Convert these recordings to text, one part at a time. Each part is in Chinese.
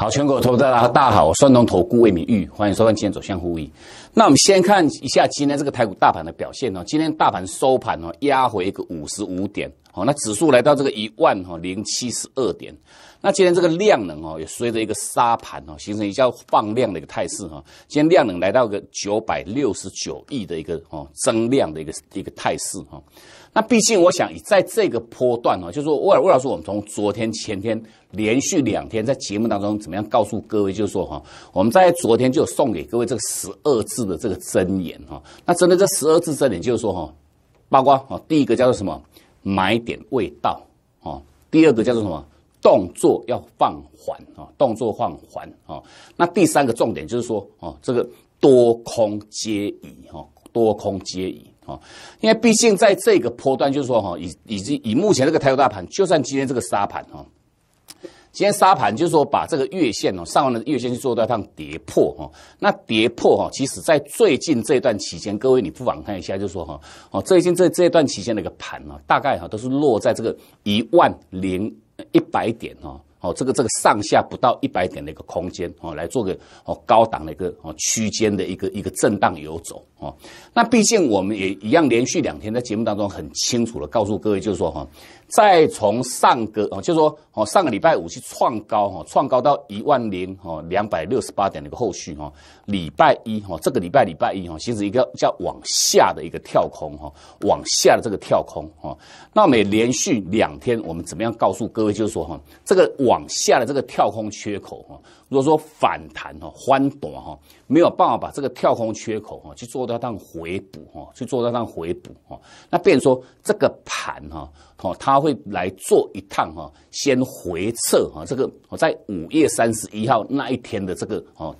好，全国投资者大好，山东投顾魏明玉欢迎收看《今天走向沪语》。那我们先看一下今天这个台股大盘的表现哦。今天大盘收盘呢，压回一个五十五点，好，那指数来到这个一万哈零七十二点。那今天这个量能哦，也随着一个沙盘哦，形成一叫放量的一个态势哈。今天量能来到个九百六十九亿的一个哦增量的一个一个态势哈。那毕竟我想，在这个波段哦，就说魏魏老师，我们从昨天前天连续两天在节目当中怎么样告诉各位，就是说哈，我们在昨天就送给各位这个十二字的这个真言哈。那针对这十二字真言就是说哈，曝光哦，第一个叫做什么买点味道哦，第二个叫做什么？动作要放缓啊，动作放缓啊。那第三个重点就是说，哦，这个多空皆宜哈，多空皆宜哈。因为毕竟在这个波段，就是说哈，以以及以目前这个台股大盘，就算今天这个沙盘哈，今天沙盘就是说把这个月线哦，上完的月线去做一趟跌破哈。那跌破哈，其实在最近这段期间，各位你不妨看一下，就是说哈，哦，最近这这段期间的一个盘啊，大概哈都是落在这个一万零。一百点哦，好，这个这个上下不到一百点的一个空间哦，来做个哦高档的一个哦区间的一个一个震荡游走。哦，那毕竟我们也一样，连续两天在节目当中很清楚的告诉各位，就是说哈，再从上个哦，就是说哦，上个礼拜五去创高哈，创高到一万零哦两百六十八点的一个后续哈，礼拜一哈，这个礼拜礼拜一哈，其实一个叫往下的一个跳空哈，往下的这个跳空哈，那每连续两天，我们怎么样告诉各位，就是说哈，这个往下的这个跳空缺口哈，如果说反弹哈，翻短哈，没有办法把这个跳空缺口哈去做。要当回补哈，去做一当回补哈，那变说这个盘哈，哦，他会来做一趟哈，先回撤哈。这个我在五月三十一号那一天的这个哦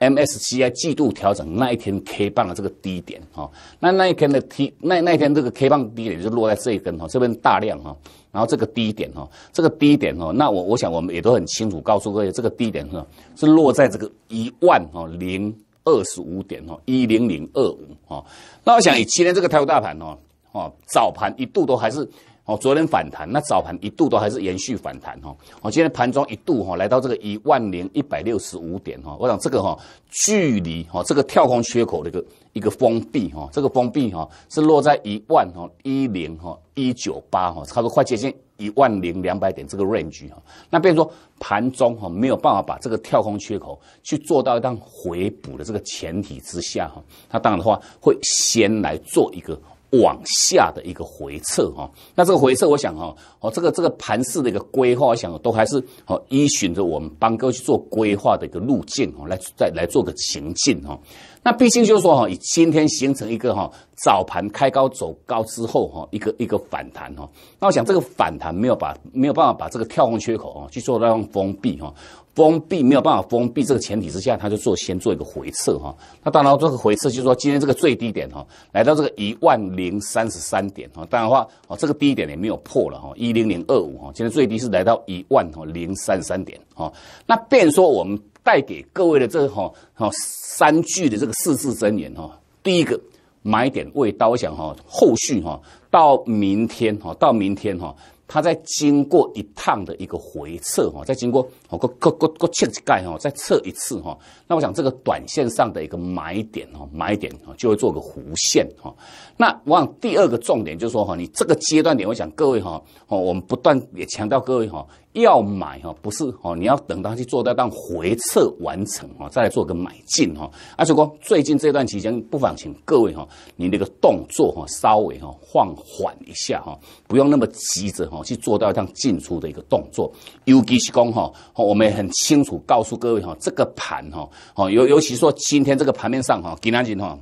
，MSCI 季度调整那一天 K 棒的这个低点哦，那那一天的 T 那那一天这个 K 棒低点就落在这一根哦，这边大量哈，然后这个低点哦，这个低点哦，那我我想我们也都很清楚，告诉各位这个低点是是落在这个一万哦零。二十五点哦，一零零二五哦。那我想以今天这个台股大盘哦，哦早盘一度都还是。哦，昨天反弹，那早盘一度都还是延续反弹哈。哦，今天盘中一度哈来到这个一万零一百六十五点哈。我想这个哈距离哈这个跳空缺口的一个一个封闭哈，这个封闭哈是落在一万哈一零哈一九八哈，差不多快接近一万零两百点这个 range 哈。那变说盘中哈没有办法把这个跳空缺口去做到一档回补的这个前提之下哈，那当然的话会先来做一个。往下的一个回撤哈，那这个回撤，我想哈，哦，这个这个盘势的一个规划，我想都还是哦依循着我们邦哥去做规划的一个路径哈，来再来做个情境哈。那毕竟就是说哈，以今天形成一个哈早盘开高走高之后哈，一个一个反弹哈。那我想这个反弹没有把没有办法把这个跳空缺口哈去做它用封闭哈，封闭没有办法封闭这个前提之下，它就做先做一个回撤哈。那当然这个回撤就是说今天这个最低点哈，来到这个一万零三十三点哈。当然话哦，这个低点也没有破了哈，一零零二五哈，今天最低是来到一万哈零三十三点哈。那变说我们。带给各位的这哈哈三句的这个四字真言哈，第一个买点未到，我想哈后续哈到明天哈到明天哈，它再经过一趟的一个回撤哈，再经过我个个个个切盖哈，再测一次哈，那我想这个短线上的一个买点哈买点哈就会做个弧线哈。那我想第二个重点就是说哈，你这个阶段点，我想各位哈哦，我们不断也强调各位哈。要买哈，不是哦，你要等到去做到当回撤完成哦，再来做个买进哦。而且哥，最近这段期间，不妨请各位哈，你那个动作哈，稍微哈放缓一下哈，不用那么急着哈去做到这进出的一个动作。尤其是讲哈，我们也很清楚告诉各位哈，这个盘哈，尤尤其说今天这个盘面上哈，几行情哈，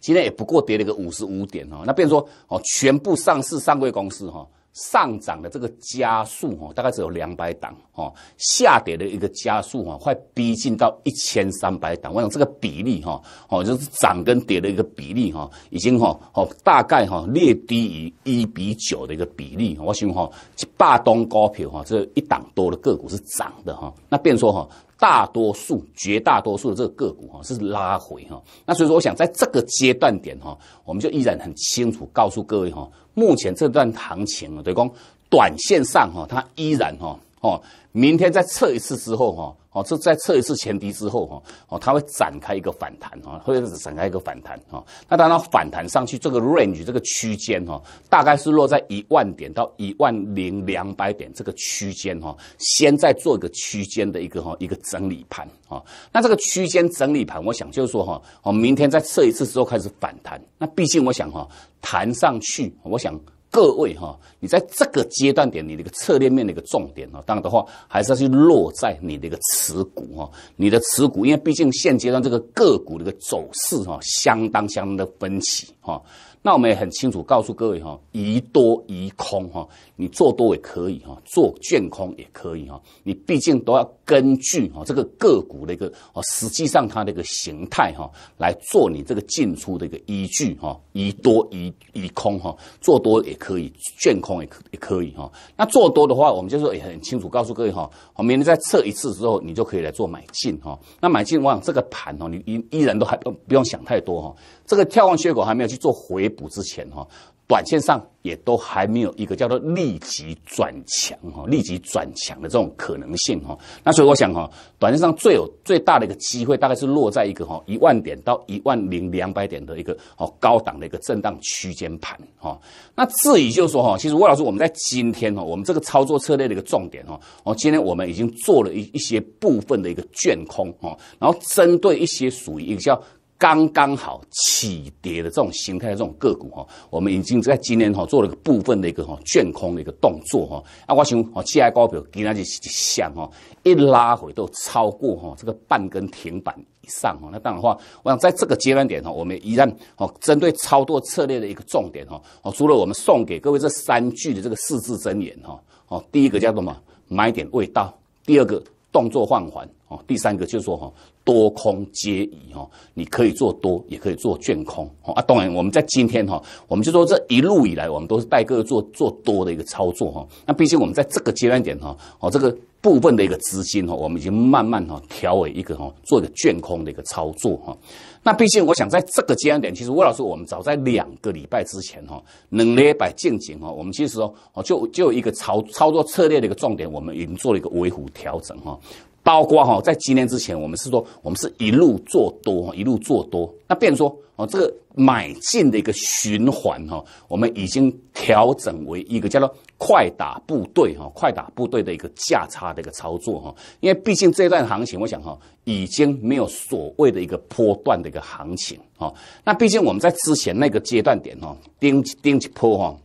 今天也不过跌了个五十五点哦，那变说哦，全部上市上柜公司哈。上涨的这个加速哈，大概只有两百档哦；下跌的一个加速哈，快逼近到一千三百档。我想这个比例哈，哦，就是涨跟跌的一个比例哈，已经哈，哦，大概哈略低于一比九的一个比例。我想哈，大东高票哈，这一档多的个股是涨的哈，那变说哈。大多数、绝大多数的这个个股哈是拉回哈，那所以说我想在这个阶段点哈，我们就依然很清楚告诉各位哈，目前这段行情啊，对于短线上哈它依然哈哦，明天再测一次之后哈。哦，这再测一次前提之后哈，哦，它会展开一个反弹哈，会展开一个反弹哈。那当它反弹上去，这个 range 这个区间哈，大概是落在一万点到一万零两百点这个区间哈，先在做一个区间的一个哈一个整理盘哈。那这个区间整理盘，我想就是说哈，我明天再测一次之后开始反弹，那毕竟我想哈，弹上去，我想。各位哈，你在这个阶段点，你的一个策略面的一个重点哈，当然的话，还是要去落在你的一个持股哈，你的持股，因为毕竟现阶段这个个股的一个走势哈，相当相当的分歧哈。那我们也很清楚告诉各位哈，宜多宜空哈，你做多也可以哈，做卷空也可以哈，你毕竟都要根据哈这个个股的一个啊，实际上它的一个形态哈来做你这个进出的一个依据哈，宜多宜宜空哈，做多也可以，卷空也可也可以哈。那做多的话，我们就说也很清楚告诉各位哈，明天再测一次之后，你就可以来做买进哈。那买进，我想这个盘哦，你依依然都还不用想太多哈，这个跳完缺口还没有去做回。补之前哈，短线上也都还没有一个叫做立即转强哈，立即转强的这种可能性哈。那所以我想哈，短线上最有最大的一个机会，大概是落在一个哈一万点到一万零两百点的一个哦高档的一个震荡区间盘哈。那至于就是说哈，其实魏老师我们在今天呢，我们这个操作策略的一个重点哈，哦今天我们已经做了一一些部分的一个卷空哈，然后针对一些属于一个叫。刚刚好起跌的这种形态的这种个股哈，我们已经在今年哈做了个部分的一个哈卷空的一个动作哈。那我想哦，接下来股票仍然是想哈一拉回都超过哈这个半根停板以上哈。那当然的话，我想在这个阶段点哈，我们依然哦针对操作策略的一个重点哈哦，除了我们送给各位这三句的这个四字真言哈哦，第一个叫做什么？买点味道。第二个。动作放缓哦，第三个就是说哈，多空皆宜哈，你可以做多，也可以做卷空啊。当然，我们在今天哈，我们就说这一路以来，我们都是带各位做做多的一个操作哈。那毕竟我们在这个阶段点哈，哦这个。部分的一个资金哈，我们已经慢慢哈调为一个哈，做一个卷空的一个操作哈。那毕竟我想在这个段点，其实吴老师，我们早在两个礼拜之前哈，力摆拜前哈，我们其实哦，就就一个操操作策略的一个重点，我们已经做了一个维护调整哈，包括哈，在今天之前，我们是说我们是一路做多哈，一路做多。那变说哦，这个买进的一个循环哈，我们已经调整为一个叫做。快打部队哈，快打部队的一个价差的一个操作哈，因为毕竟这段行情，我想哈，已经没有所谓的一个波段的一个行情哈。那毕竟我们在之前那个阶段点哈，盯盯一波哈。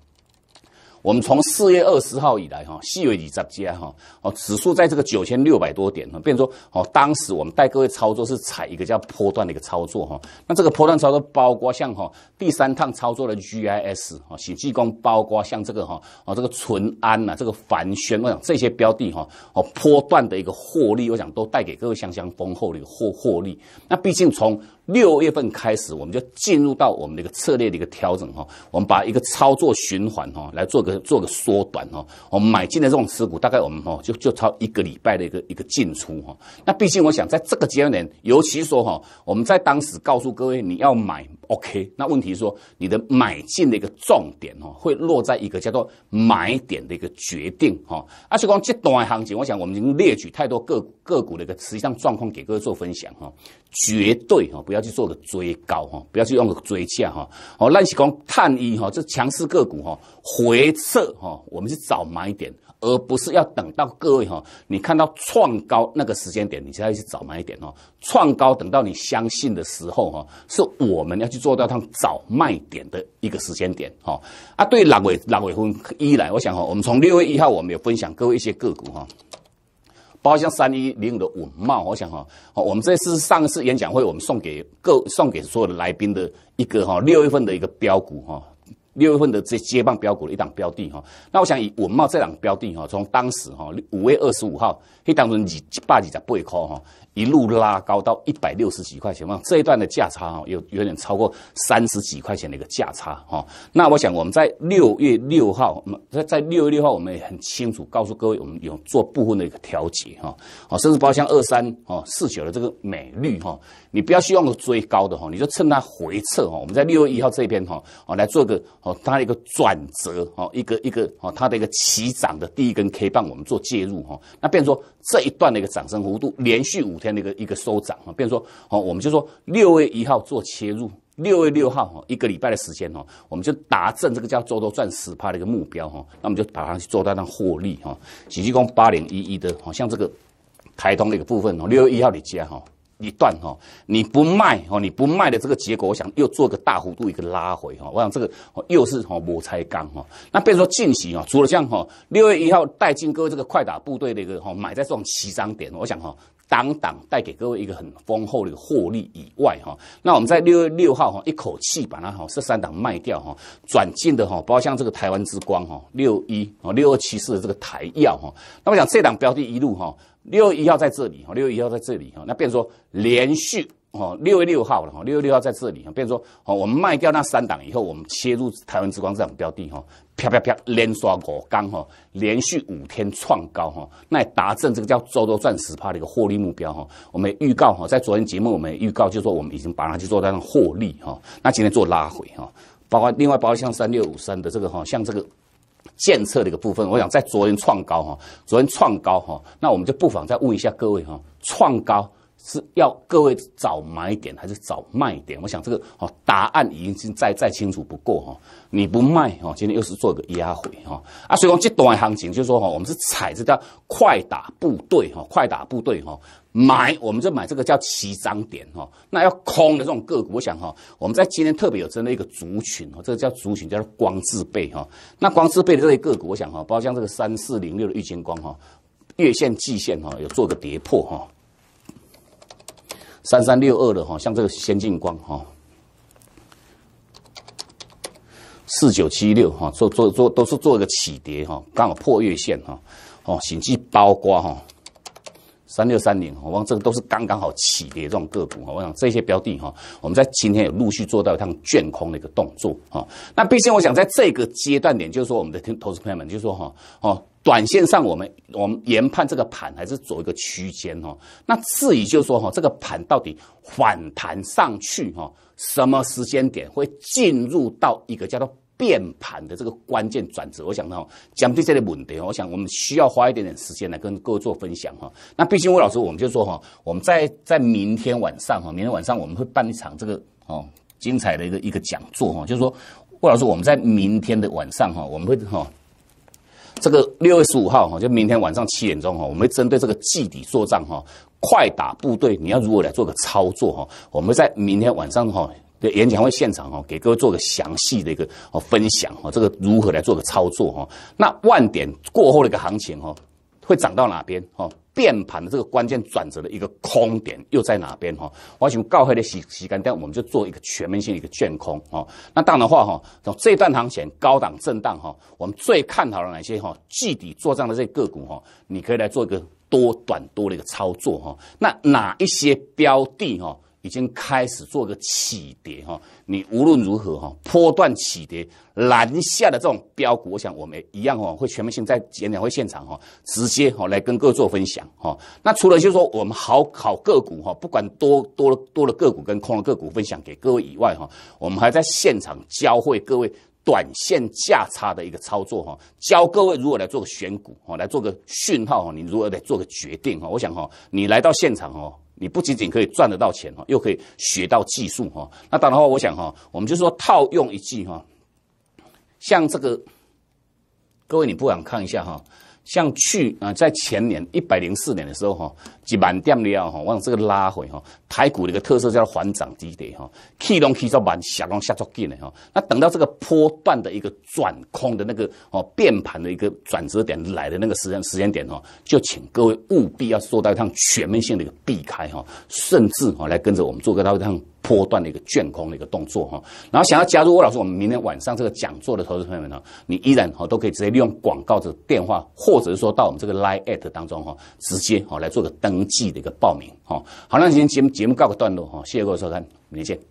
我们从四月二十号以来哈，细微十加哈哦，指数在这个九千六百多点哈，变说哦，当时我们带各位操作是踩一个叫波段的一个操作哈，那这个波段操作包括像哈第三趟操作的 GIS 哈，显技光包括像这个哈哦这个淳安呐，这个凡轩，我想这些标的哈哦波段的一个获利，我想都带给各位相当丰厚的获获利。那毕竟从六月份开始，我们就进入到我们的一个策略的一个调整哈，我们把一个操作循环哈来做个做个缩短哈，我们买进的这种持股大概我们哈就就超一个礼拜的一个一个进出哈。那毕竟我想在这个阶段，尤其说哈，我们在当时告诉各位你要买。OK，那问题是说你的买进的一个重点哦，会落在一个叫做买点的一个决定哈。而且讲这段行情，我想我们已经列举太多个个股的一个实际上状况给各位做分享哈，绝对哈不要去做个追高哈，不要去用个追价哈。哦，那是讲探一哈，这强势个股哈回撤哈，我们去找买点。而不是要等到各位哈，你看到创高那个时间点，你再去找买点哦。创高等到你相信的时候哈，是我们要去做到趟找卖点的一个时间点哈。啊，对蓝尾蓝尾风一来，我想哈，我们从六月一号我们有分享各位一些个股哈，包括像三一零五的稳茂，我想哈，我们这次上次演讲会，我们送给各送给所有的来宾的一个哈六月份的一个标股哈。六月份的这接棒标的，一档标的哈，那我想以文茂这档标的哈，从当时哈五月二十五号，是当中一百几十背股哈，一路拉高到一百六十几块钱，嘛，这一段的价差哈，有有点超过三十几块钱的一个价差哈，那我想我们在六月六号，那在六月六号我们也很清楚告诉各位，我们有做部分的一个调节哈，啊，甚至包像二三哦四九的这个美绿哈，你不要去望追高的哈，你就趁它回撤哈，我们在六月一号这边哈，啊，来做个。哦，它一个转折，哈，一个一个，哈，它的一个起涨的第一根 K 棒，我们做介入，哈，那变说这一段的一个涨升幅度，连续五天的一个一个收涨，哈，变说，哦，我们就说六月一号做切入，六月六号，哈，一个礼拜的时间，哈，我们就达正这个叫周周赚十趴的一个目标，哈，那我们就打上去做它那获利，哈，喜剧公八零一一的，好像这个台通的一个部分，哦，六月一号你加，哈。一段哈，你不卖哈，你不卖的这个结果，我想又做个大幅度一个拉回哈，我想这个又是哈磨拆刚哈，那如说近期啊，除了这样哈，六月一号带进各位这个快打部队的一个哈买在这种起涨点，我想哈。当当带给各位一个很丰厚的一个获利以外，哈，那我们在六月六号，哈，一口气把它哈这三档卖掉，哈，转进的哈，包括像这个台湾之光，哈，六一啊六二七四的这个台药，哈，那我想这档标的一路哈，六一号在这里，哈，六一号在这里，哈，那变成连续。哦，六月六号了哈，六月六号在这里啊。比如说，哦，我们卖掉那三档以后，我们切入台湾之光这种标的哈，啪啪啪连刷五缸。哈，连续五天创高哈。那达正这个叫周周赚十趴的一个获利目标哈，我们预告哈，在昨天节目我们预告就是说我们已经把它去做那种获利哈。那今天做拉回哈，包括另外包括像三六五三的这个哈，像这个监测的一个部分，我想在昨天创高哈，昨天创高哈，那我们就不妨再问一下各位哈，创高。是要各位找买点还是找卖点？我想这个哦，答案已经再再清楚不过哈。你不卖哈，今天又是做个压回哈啊。所以讲这段行情就是说哈，我们是踩这叫快打部队哈，快打部队哈，买我们就买这个叫起涨点哈。那要空的这种个股，我想哈，我们在今天特别有针对一个族群哈，这个叫族群叫做光自备哈。那光自备的这些个股，我想哈，包括像这个三四零六的玉金光哈，月线季线哈有做个跌破哈。三三六二的哈，像这个先进光哈，四九七六哈，做做做都是做一个起跌哈，刚好破月线哈，哦，险至包括哈，三六三零，我望这个都是刚刚好起跌种个股哈，我想这些标的哈，我们在今天也陆续做到一趟卷空的一个动作哈，那毕竟我想在这个阶段点，就是说我们的投资朋友们，就是说哈，哦。短线上，我们我们研判这个盘还是走一个区间哦。那至于就是说哈，这个盘到底反弹上去哈，什么时间点会进入到一个叫做变盘的这个关键转折？我想呢，针对这些问题，我想我们需要花一点点时间来跟各位做分享哈。那毕竟魏老师，我们就说哈，我们在在明天晚上哈，明天晚上我们会办一场这个哦精彩的一个一个讲座哈，就是说魏老师，我们在明天的晚上哈，我们会哈。这个六月十五号哈，就明天晚上七点钟哈，我们针对这个季底做账哈，快打部队你要如何来做个操作哈？我们在明天晚上哈的演讲会现场哈，给各位做个详细的一个哦分享哈，这个如何来做个操作哈？那万点过后的一个行情哈？会涨到哪边？哈，变盘的这个关键转折的一个空点又在哪边？哈，我想高开的洗洗干掉，我们就做一个全面性的一个建空。哈，那当的话，哈，从这段行情高档震荡，哈，我们最看好的哪些？哈，具底做账的这些个股，哈，你可以来做一个多短多的一个操作。哈，那哪一些标的？哈。已经开始做个起跌哈，你无论如何哈，波段起跌蓝下的这种标股，我想我们一样哈，会全面性在演讨会现场哈，直接哈来跟各位做分享哈。那除了就是说我们好考个股哈，不管多多多的个股跟空个股分享给各位以外哈，我们还在现场教会各位。短线价差的一个操作哈，教各位如何来做个选股哈，来做个讯号哈，你如何来做个决定哈？我想哈，你来到现场哦，你不仅仅可以赚得到钱哦，又可以学到技术哈。那当然话，我想哈，我们就说套用一句哈，像这个，各位你不妨看一下哈。像去啊，在前年一百零四年的时候哈，几满点的啊，哈，往这个拉回哈，台股的一个特色叫缓涨低跌哈，K 龙 K 做满，下龙下做紧的哈，那等到这个波段的一个转空的那个哦变盘的一个转折点来的那个时间时间点哈，就请各位务必要做到一趟全面性的一个避开哈，甚至哈来跟着我们做个一趟。波段的一个卷空的一个动作哈，然后想要加入魏老师我们明天晚上这个讲座的投资朋友们呢，你依然哈都可以直接利用广告的电话或者是说到我们这个 line at 当中哈，直接哈来做个登记的一个报名哈。好，那今天节目节目告个段落哈，谢谢各位收看，明天见。